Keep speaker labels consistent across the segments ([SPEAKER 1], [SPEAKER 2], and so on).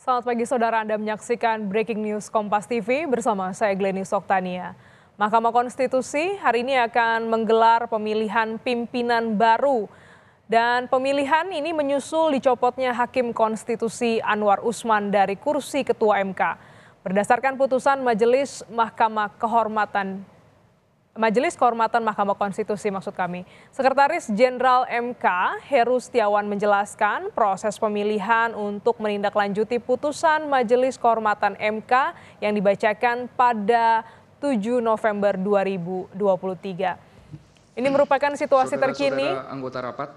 [SPEAKER 1] Selamat pagi saudara Anda menyaksikan Breaking News Kompas TV bersama saya Glenny Soktania. Mahkamah Konstitusi hari ini akan menggelar pemilihan pimpinan baru dan pemilihan ini menyusul dicopotnya Hakim Konstitusi Anwar Usman dari kursi Ketua MK. Berdasarkan putusan Majelis Mahkamah Kehormatan Majelis Kehormatan Mahkamah Konstitusi maksud kami. Sekretaris Jenderal MK Heru Setiawan menjelaskan proses pemilihan untuk menindaklanjuti putusan Majelis Kehormatan MK yang dibacakan pada 7 November 2023. Ini merupakan situasi Saudara -saudara terkini. Anggota rapat,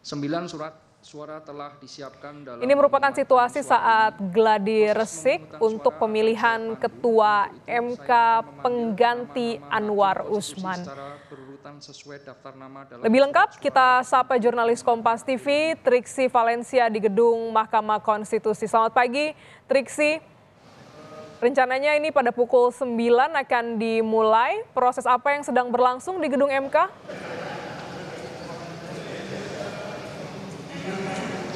[SPEAKER 1] 9 surat Suara telah disiapkan dalam Ini merupakan situasi saat gladi resik untuk pemilihan ketua MK pengganti Anwar Usman. Lebih lengkap kita sapa jurnalis Kompas TV Triksi Valencia di gedung Mahkamah Konstitusi. Selamat pagi Triksi. Rencananya ini pada pukul 9 akan dimulai. Proses apa yang sedang berlangsung di gedung MK?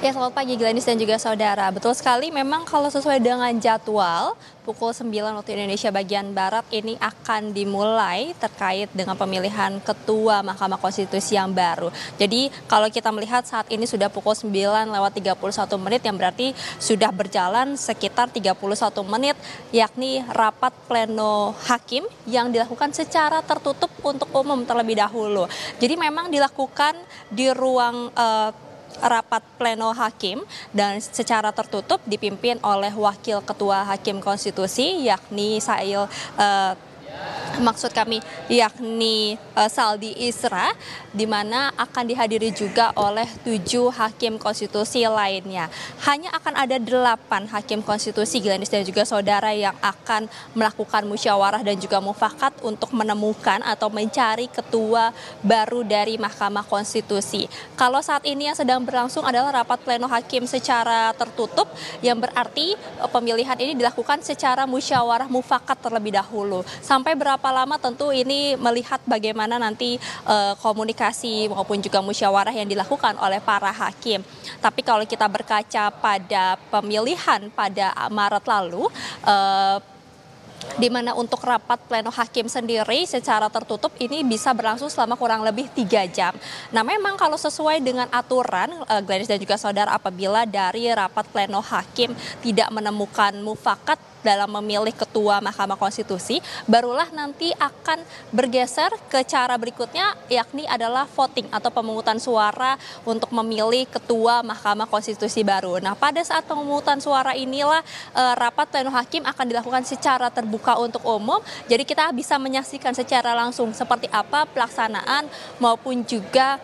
[SPEAKER 2] Ya, selamat pagi Glenis dan juga saudara. Betul sekali memang kalau sesuai dengan jadwal pukul 9 waktu Indonesia bagian barat ini akan dimulai terkait dengan pemilihan ketua Mahkamah Konstitusi yang baru. Jadi kalau kita melihat saat ini sudah pukul 9 lewat 31 menit yang berarti sudah berjalan sekitar 31 menit yakni rapat pleno hakim yang dilakukan secara tertutup untuk umum terlebih dahulu. Jadi memang dilakukan di ruang uh, rapat pleno hakim dan secara tertutup dipimpin oleh Wakil Ketua Hakim Konstitusi yakni Sail uh, maksud kami yakni uh, Saldi Isra di mana akan dihadiri juga oleh tujuh hakim konstitusi lainnya. Hanya akan ada delapan hakim konstitusi Gilanis dan juga saudara yang akan melakukan musyawarah dan juga mufakat untuk menemukan atau mencari ketua baru dari Mahkamah Konstitusi. Kalau saat ini yang sedang berlangsung adalah rapat pleno hakim secara tertutup yang berarti eh, pemilihan ini dilakukan secara musyawarah mufakat terlebih dahulu. Sampai berapa berapa lama tentu ini melihat bagaimana nanti uh, komunikasi maupun juga musyawarah yang dilakukan oleh para hakim. Tapi kalau kita berkaca pada pemilihan pada Maret lalu uh, di mana untuk rapat pleno hakim sendiri secara tertutup ini bisa berlangsung selama kurang lebih tiga jam. Nah memang kalau sesuai dengan aturan uh, eh, Glenis dan juga saudara apabila dari rapat pleno hakim tidak menemukan mufakat dalam memilih ketua Mahkamah Konstitusi, barulah nanti akan bergeser ke cara berikutnya yakni adalah voting atau pemungutan suara untuk memilih ketua Mahkamah Konstitusi baru. Nah, pada saat pemungutan suara inilah eh, rapat pleno hakim akan dilakukan secara terbuka untuk umum. Jadi kita bisa menyaksikan secara langsung seperti apa pelaksanaan maupun juga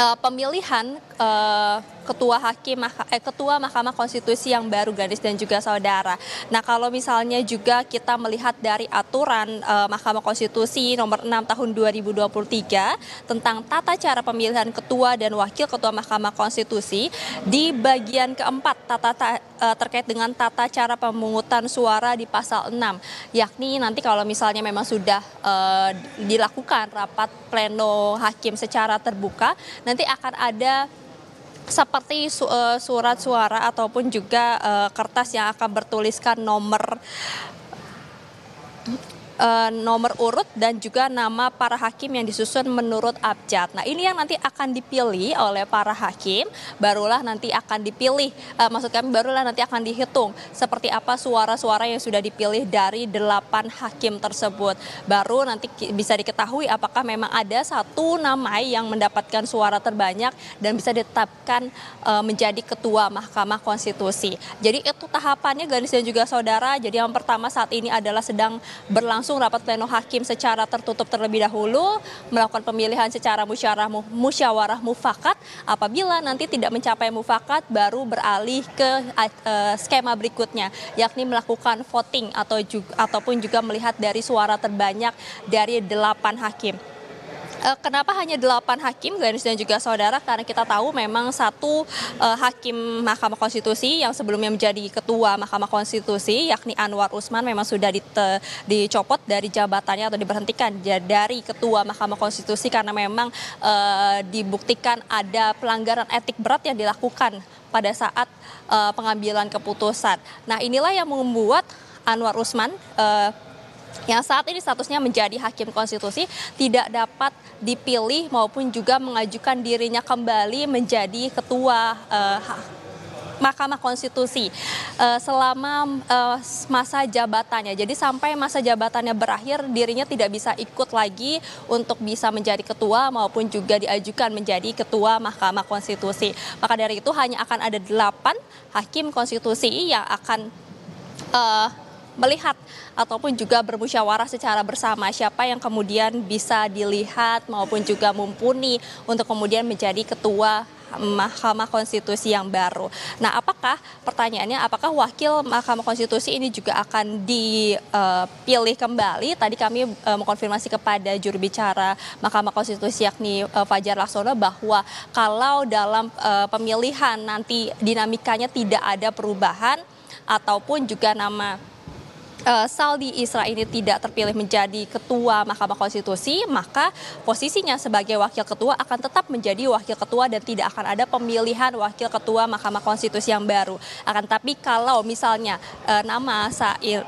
[SPEAKER 2] uh, pemilihan Uh, ketua hakim eh, ketua Mahkamah Konstitusi yang baru Ganis dan juga saudara. Nah, kalau misalnya juga kita melihat dari aturan eh, Mahkamah Konstitusi nomor 6 tahun 2023 tentang tata cara pemilihan ketua dan wakil ketua Mahkamah Konstitusi di bagian keempat tata tata eh, terkait dengan tata cara pemungutan suara di pasal 6 yakni nanti kalau misalnya memang sudah eh, dilakukan rapat pleno hakim secara terbuka nanti akan ada seperti su eh, surat suara ataupun juga eh, kertas yang akan bertuliskan nomor e, nomor urut dan juga nama para hakim yang disusun menurut abjad. Nah ini yang nanti akan dipilih oleh para hakim, barulah nanti akan dipilih, e, maksud kami barulah nanti akan dihitung seperti apa suara-suara yang sudah dipilih dari delapan hakim tersebut. Baru nanti bisa diketahui apakah memang ada satu nama yang mendapatkan suara terbanyak dan bisa ditetapkan e, menjadi ketua Mahkamah Konstitusi. Jadi itu tahapannya garis dan juga saudara. Jadi yang pertama saat ini adalah sedang berlangsung langsung rapat pleno hakim secara tertutup terlebih dahulu, melakukan pemilihan secara musyawarah, musyawarah mufakat. Apabila nanti tidak mencapai mufakat, baru beralih ke uh, skema berikutnya, yakni melakukan voting atau juga, ataupun juga melihat dari suara terbanyak dari delapan hakim. Eh, kenapa hanya delapan hakim Glenis dan juga saudara karena kita tahu memang satu eh, hakim Mahkamah Konstitusi yang sebelumnya menjadi ketua Mahkamah Konstitusi yakni Anwar Usman memang sudah dite, dicopot dari jabatannya atau diberhentikan dari ketua Mahkamah Konstitusi karena memang uh, dibuktikan ada pelanggaran etik berat yang dilakukan pada saat uh, pengambilan keputusan. Nah, inilah yang membuat Anwar Usman uh, yang saat ini statusnya menjadi hakim konstitusi tidak dapat dipilih maupun juga mengajukan dirinya kembali menjadi ketua uh, Mahkamah Konstitusi eh, selama eh, masa jabatannya. Jadi sampai masa jabatannya berakhir dirinya tidak bisa ikut lagi untuk bisa menjadi ketua maupun juga diajukan menjadi ketua Mahkamah Konstitusi. Maka dari itu hanya akan ada delapan hakim konstitusi yang akan melihat ataupun juga bermusyawarah secara bersama siapa yang kemudian bisa dilihat maupun juga mumpuni untuk kemudian menjadi ketua Mahkamah Konstitusi yang baru. Nah, apakah pertanyaannya apakah wakil Mahkamah Konstitusi ini juga akan dipilih kembali? Tadi kami eh, mengkonfirmasi kepada juru bicara Mahkamah Konstitusi yakni eh, Fajar Laksono bahwa kalau dalam eh, pemilihan nanti dinamikanya tidak ada perubahan ataupun juga nama uh, Saldi Isra ini tidak terpilih menjadi ketua Mahkamah Konstitusi, maka posisinya sebagai wakil ketua akan tetap menjadi wakil ketua dan tidak akan ada pemilihan wakil ketua Mahkamah Konstitusi yang baru. Akan tapi kalau misalnya uh, nama Sair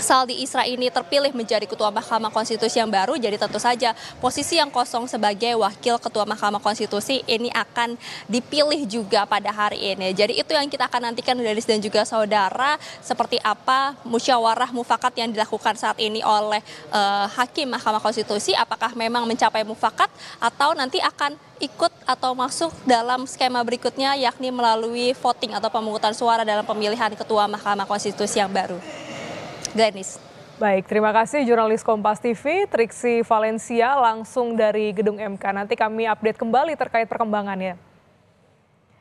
[SPEAKER 2] Saldi Isra ini terpilih menjadi Ketua Mahkamah Konstitusi yang baru, jadi tentu saja posisi yang kosong sebagai Wakil Ketua Mahkamah Konstitusi ini akan dipilih juga pada hari ini. Jadi itu yang kita akan nantikan dari dan juga saudara seperti apa musyawarah mufakat yang dilakukan saat ini oleh uh, Hakim Mahkamah Konstitusi, apakah memang mencapai mufakat atau nanti akan ikut atau masuk dalam skema berikutnya yakni melalui voting atau pemungutan suara dalam pemilihan
[SPEAKER 1] Ketua Mahkamah Konstitusi yang baru. Glenis. Baik, terima kasih jurnalis Kompas TV, Triksi Valencia langsung dari Gedung MK. Nanti kami update kembali terkait perkembangannya.